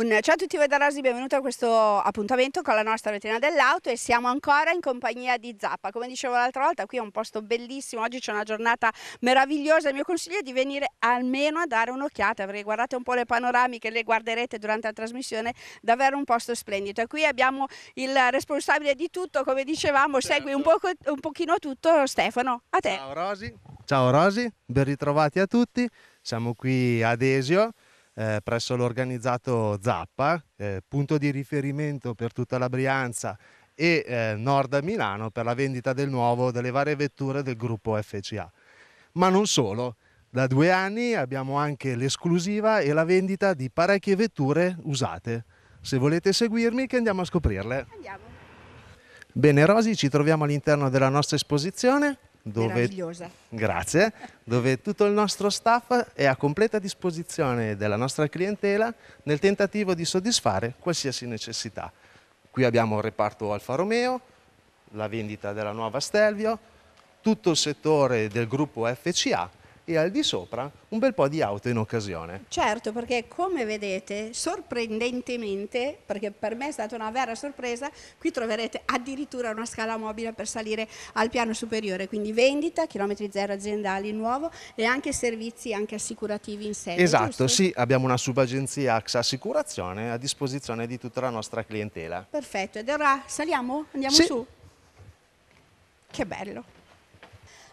Un ciao a tutti voi da Rosi, benvenuti a questo appuntamento con la nostra vetrina dell'auto e siamo ancora in compagnia di Zappa. Come dicevo l'altra volta, qui è un posto bellissimo, oggi c'è una giornata meravigliosa. Il mio consiglio è di venire almeno a dare un'occhiata, perché guardate un po' le panoramiche, le guarderete durante la trasmissione, davvero un posto splendido. E qui abbiamo il responsabile di tutto, come dicevamo, certo. segui un, poco, un pochino tutto Stefano. A te. Ciao Rosi. Ciao Rosi, ben ritrovati a tutti. Siamo qui ad Esio eh, presso l'organizzato Zappa, eh, punto di riferimento per tutta la Brianza e eh, Nord Milano per la vendita del nuovo delle varie vetture del gruppo FCA. Ma non solo, da due anni abbiamo anche l'esclusiva e la vendita di parecchie vetture usate. Se volete seguirmi che andiamo a scoprirle. Andiamo. Bene Rosi, ci troviamo all'interno della nostra esposizione dove, grazie, dove tutto il nostro staff è a completa disposizione della nostra clientela nel tentativo di soddisfare qualsiasi necessità. Qui abbiamo il reparto Alfa Romeo, la vendita della nuova Stelvio, tutto il settore del gruppo FCA e al di sopra un bel po' di auto in occasione. Certo, perché come vedete, sorprendentemente, perché per me è stata una vera sorpresa, qui troverete addirittura una scala mobile per salire al piano superiore, quindi vendita, chilometri zero aziendali nuovo e anche servizi anche assicurativi in sede. Esatto, giusto? sì, abbiamo una subagenzia AXA Assicurazione a disposizione di tutta la nostra clientela. Perfetto, ed ora saliamo? Andiamo sì. su? Che bello!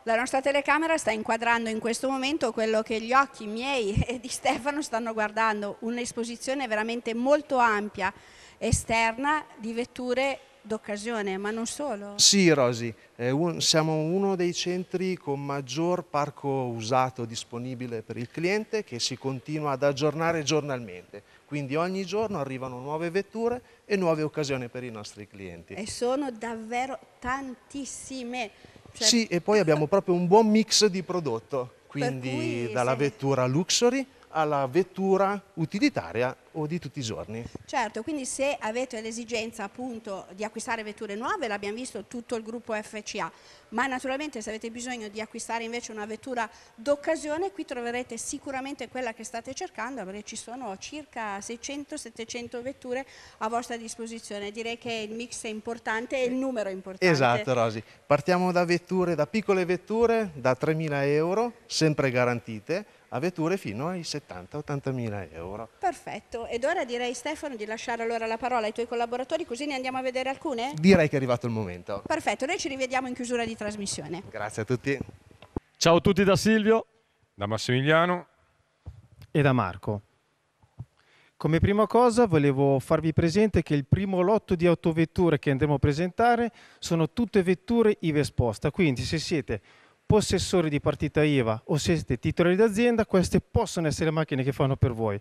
La nostra telecamera sta inquadrando in questo momento quello che gli occhi miei e di Stefano stanno guardando, un'esposizione veramente molto ampia, esterna, di vetture d'occasione, ma non solo. Sì, Rosi, eh, un, siamo uno dei centri con maggior parco usato disponibile per il cliente che si continua ad aggiornare giornalmente. Quindi ogni giorno arrivano nuove vetture e nuove occasioni per i nostri clienti. E sono davvero tantissime. Certo. Sì, e poi abbiamo proprio un buon mix di prodotto, quindi cui, dalla sì. vettura Luxury alla vettura utilitaria o di tutti i giorni. Certo, quindi se avete l'esigenza appunto di acquistare vetture nuove, l'abbiamo visto tutto il gruppo FCA, ma naturalmente se avete bisogno di acquistare invece una vettura d'occasione, qui troverete sicuramente quella che state cercando, perché ci sono circa 600-700 vetture a vostra disposizione. Direi che il mix è importante e il numero è importante. Esatto, Rosi. Partiamo da vetture, da piccole vetture da 3.000 euro, sempre garantite, a vetture fino ai 70-80 mila euro. Perfetto, ed ora direi Stefano di lasciare allora la parola ai tuoi collaboratori così ne andiamo a vedere alcune? Direi che è arrivato il momento. Perfetto, noi ci rivediamo in chiusura di trasmissione. Grazie a tutti. Ciao a tutti da Silvio, da Massimiliano e da Marco. Come prima cosa volevo farvi presente che il primo lotto di autovetture che andremo a presentare sono tutte vetture IVE esposta, quindi se siete possessori di partita IVA o siete titolari d'azienda, queste possono essere macchine che fanno per voi.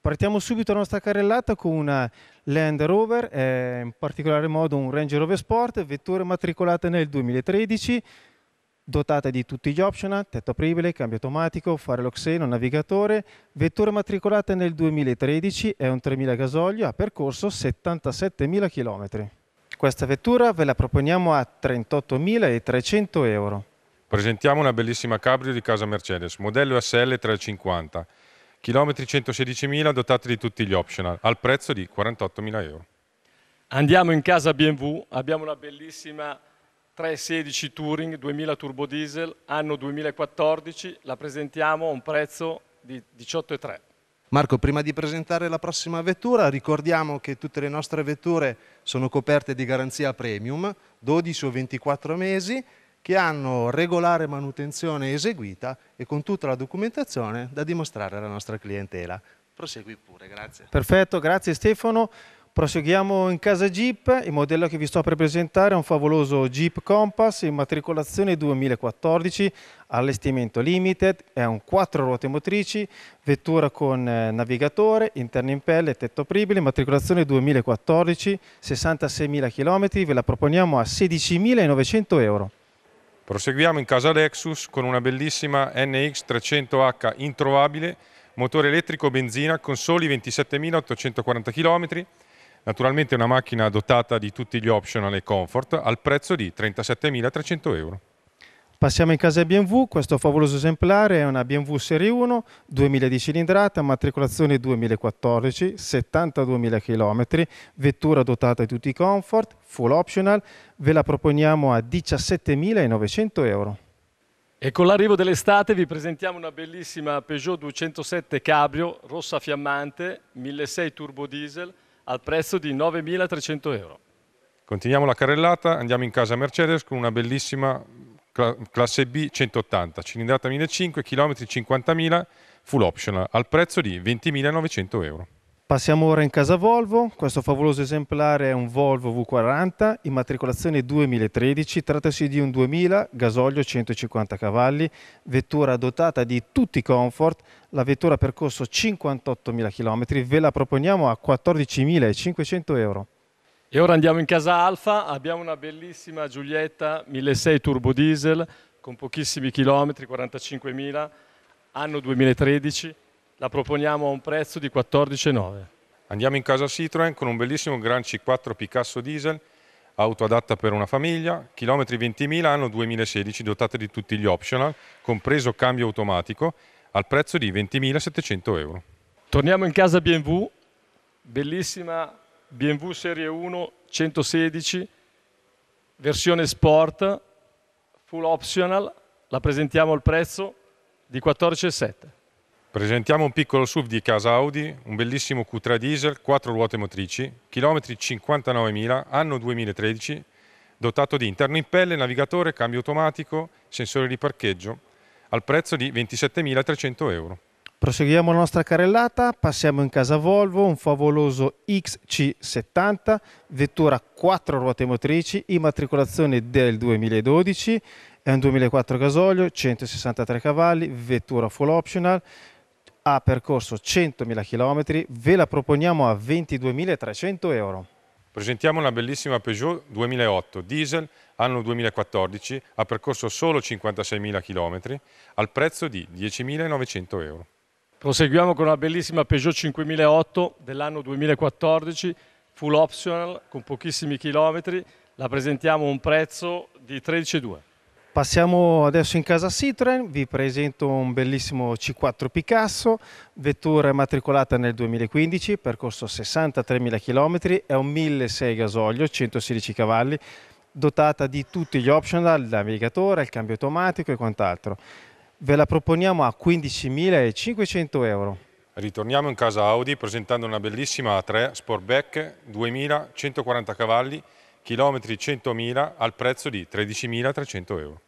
Partiamo subito la nostra carrellata con una Land Rover, eh, in particolare modo un Range Rover Sport, vettura matricolata nel 2013, dotata di tutti gli optional, tetto apribile, cambio automatico, fare l'oxeno, navigatore, vettura matricolata nel 2013, è un 3000 gasolio, ha percorso 77.000 km. Questa vettura ve la proponiamo a 38.300 euro. Presentiamo una bellissima cabrio di casa Mercedes, modello SL 350, chilometri 116.000 dotati di tutti gli optional, al prezzo di 48.000 euro. Andiamo in casa BMW, abbiamo una bellissima 316 Touring 2000 turbo diesel, anno 2014, la presentiamo a un prezzo di 18,3. Marco, prima di presentare la prossima vettura, ricordiamo che tutte le nostre vetture sono coperte di garanzia premium, 12 o 24 mesi, che hanno regolare manutenzione eseguita e con tutta la documentazione da dimostrare alla nostra clientela. Prosegui pure, grazie. Perfetto, grazie Stefano. Proseguiamo in casa Jeep, il modello che vi sto per presentare è un favoloso Jeep Compass in matricolazione 2014, allestimento limited, è un 4 ruote motrici, vettura con eh, navigatore, interno in pelle, tetto apribile, matricolazione 2014, 66.000 km, ve la proponiamo a 16.900 euro. Proseguiamo in casa Lexus con una bellissima NX300H introvabile, motore elettrico benzina con soli 27.840 km, naturalmente una macchina dotata di tutti gli optional e comfort al prezzo di 37.300 euro. Passiamo in casa BMW, questo favoloso esemplare è una BMW Serie 1, 2000 di cilindrata, matricolazione 2014, 72.000 km, vettura dotata di tutti i comfort, full optional, ve la proponiamo a 17.900 euro. E con l'arrivo dell'estate vi presentiamo una bellissima Peugeot 207 Cabrio, rossa fiammante, 1.6 turbo diesel, al prezzo di 9.300 euro. Continuiamo la carrellata, andiamo in casa Mercedes con una bellissima classe B 180, cilindrata 1.500, km 50.000, full optional, al prezzo di 20.900 euro. Passiamo ora in casa Volvo, questo favoloso esemplare è un Volvo V40, immatricolazione 2013, trattasi di un 2000, gasolio 150 cavalli, vettura dotata di tutti i comfort, la vettura ha percorso 58.000 km, ve la proponiamo a 14.500 euro. E ora andiamo in casa Alfa, abbiamo una bellissima Giulietta 1.6 turbo diesel con pochissimi chilometri, 45.000, anno 2013, la proponiamo a un prezzo di 14,9. Andiamo in casa Citroën con un bellissimo Gran C4 Picasso diesel, auto adatta per una famiglia, chilometri 20.000, anno 2016, dotata di tutti gli optional, compreso cambio automatico, al prezzo di 20.700 euro. Torniamo in casa BMW, bellissima BMW Serie 1 116 versione sport full optional la presentiamo al prezzo di 14,7 presentiamo un piccolo SUV di casa Audi un bellissimo Q3 diesel 4 ruote motrici chilometri 59.000 anno 2013 dotato di interno in pelle navigatore cambio automatico sensore di parcheggio al prezzo di 27.300 euro Proseguiamo la nostra carrellata, passiamo in casa Volvo, un favoloso XC70, vettura 4 ruote motrici, immatricolazione del 2012, è un 2004 gasolio, 163 cavalli, vettura full optional, ha percorso 100.000 km, ve la proponiamo a 22.300 euro. Presentiamo una bellissima Peugeot 2008 diesel anno 2014, ha percorso solo 56.000 km al prezzo di 10.900 euro. Proseguiamo con una bellissima Peugeot 5008 dell'anno 2014, full optional, con pochissimi chilometri, la presentiamo a un prezzo di 13,2. Passiamo adesso in casa Citroen, vi presento un bellissimo C4 Picasso, vettura immatricolata nel 2015, percorso 63.000 km, è un 1.6 gasolio, 116 cavalli, dotata di tutti gli optional, il navigatore, il cambio automatico e quant'altro ve la proponiamo a 15.500 euro. Ritorniamo in casa Audi presentando una bellissima A3 Sportback 2140 cavalli, chilometri 100.000 al prezzo di 13.300 euro.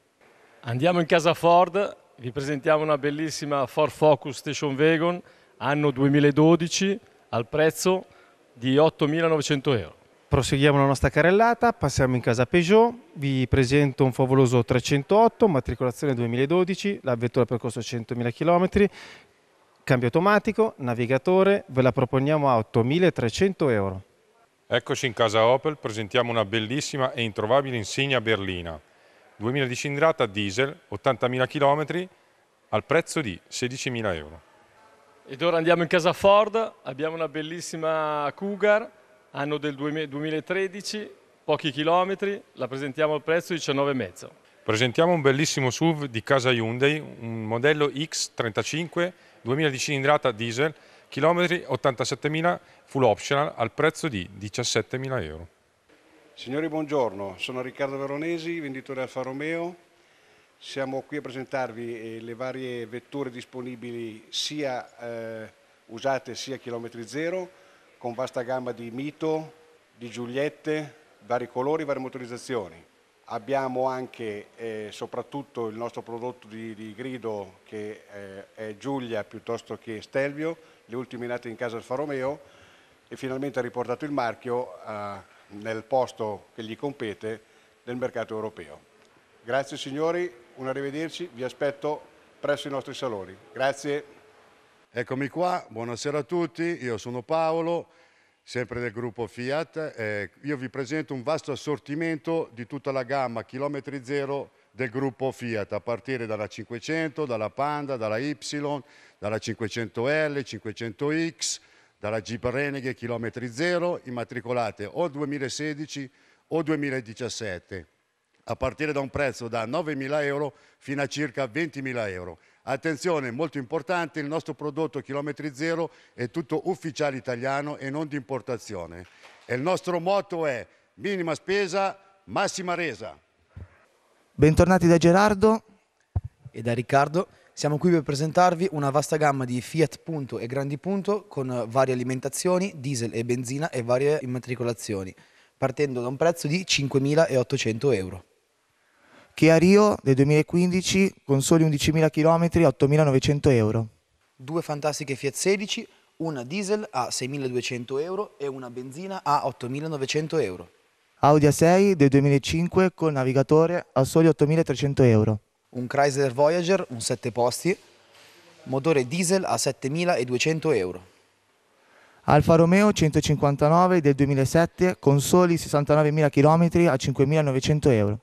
Andiamo in casa Ford, vi presentiamo una bellissima Ford Focus Station Wagon anno 2012 al prezzo di 8.900 euro. Proseguiamo la nostra carrellata, passiamo in casa Peugeot, vi presento un favoloso 308, matricolazione 2012, la vettura percorso 100.000 km, cambio automatico, navigatore, ve la proponiamo a 8.300 euro. Eccoci in casa Opel, presentiamo una bellissima e introvabile insegna berlina, 2000 di cilindrata diesel, 80.000 km, al prezzo di 16.000 euro. Ed ora andiamo in casa Ford, abbiamo una bellissima Cougar, anno del 2013, pochi chilometri, la presentiamo al prezzo 19,5. Presentiamo un bellissimo SUV di casa Hyundai, un modello X35, 2000 di cilindrata diesel, chilometri 87.000 full optional al prezzo di 17.000 euro. Signori buongiorno, sono Riccardo Veronesi, venditore Alfa Romeo. Siamo qui a presentarvi eh, le varie vetture disponibili sia eh, usate sia chilometri zero con vasta gamma di Mito, di Giuliette, vari colori, varie motorizzazioni. Abbiamo anche eh, soprattutto il nostro prodotto di, di grido che eh, è Giulia piuttosto che Stelvio, le ultime nate in casa Alfa Romeo e finalmente ha riportato il marchio eh, nel posto che gli compete nel mercato europeo. Grazie signori, un arrivederci, vi aspetto presso i nostri saloni. Grazie. Eccomi qua, buonasera a tutti, io sono Paolo, sempre del gruppo Fiat. Eh, io vi presento un vasto assortimento di tutta la gamma chilometri zero del gruppo Fiat, a partire dalla 500, dalla Panda, dalla Y, dalla 500L, 500X, dalla Jeep Renegade chilometri zero, immatricolate o 2016 o 2017, a partire da un prezzo da 9.000 euro fino a circa 20.000 euro. Attenzione, molto importante, il nostro prodotto chilometri zero è tutto ufficiale italiano e non di importazione. E il nostro motto è minima spesa, massima resa. Bentornati da Gerardo e da Riccardo. Siamo qui per presentarvi una vasta gamma di Fiat Punto e Grandi Punto con varie alimentazioni, diesel e benzina e varie immatricolazioni, partendo da un prezzo di 5.800 euro che a Rio del 2015 con soli 11.000 km 8.900 euro. Due fantastiche Fiat 16, una diesel a 6.200 euro e una benzina a 8.900 euro. Audi A6 del 2005 col navigatore a soli 8.300 euro. Un Chrysler Voyager, un 7 posti, motore diesel a 7.200 euro. Alfa Romeo 159 del 2007 con soli 69.000 km a 5.900 euro.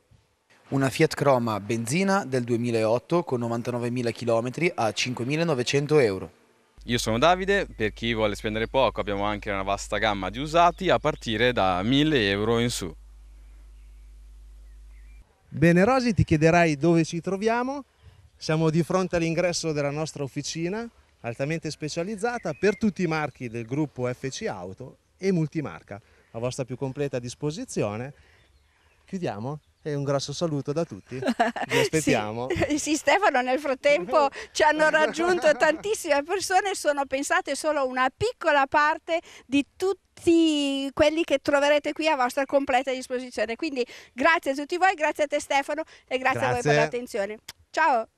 Una Fiat Croma benzina del 2008 con 99.000 km a 5.900 euro. Io sono Davide, per chi vuole spendere poco abbiamo anche una vasta gamma di usati a partire da 1.000 euro in su. Bene Rosi, ti chiederai dove ci troviamo. Siamo di fronte all'ingresso della nostra officina, altamente specializzata per tutti i marchi del gruppo FC Auto e multimarca, a vostra più completa disposizione. Chiudiamo e un grosso saluto da tutti. Vi aspettiamo. Sì, eh, sì Stefano, nel frattempo ci hanno raggiunto tantissime persone, sono pensate solo una piccola parte di tutti quelli che troverete qui a vostra completa disposizione quindi grazie a tutti voi grazie a te Stefano e grazie, grazie. a voi per l'attenzione ciao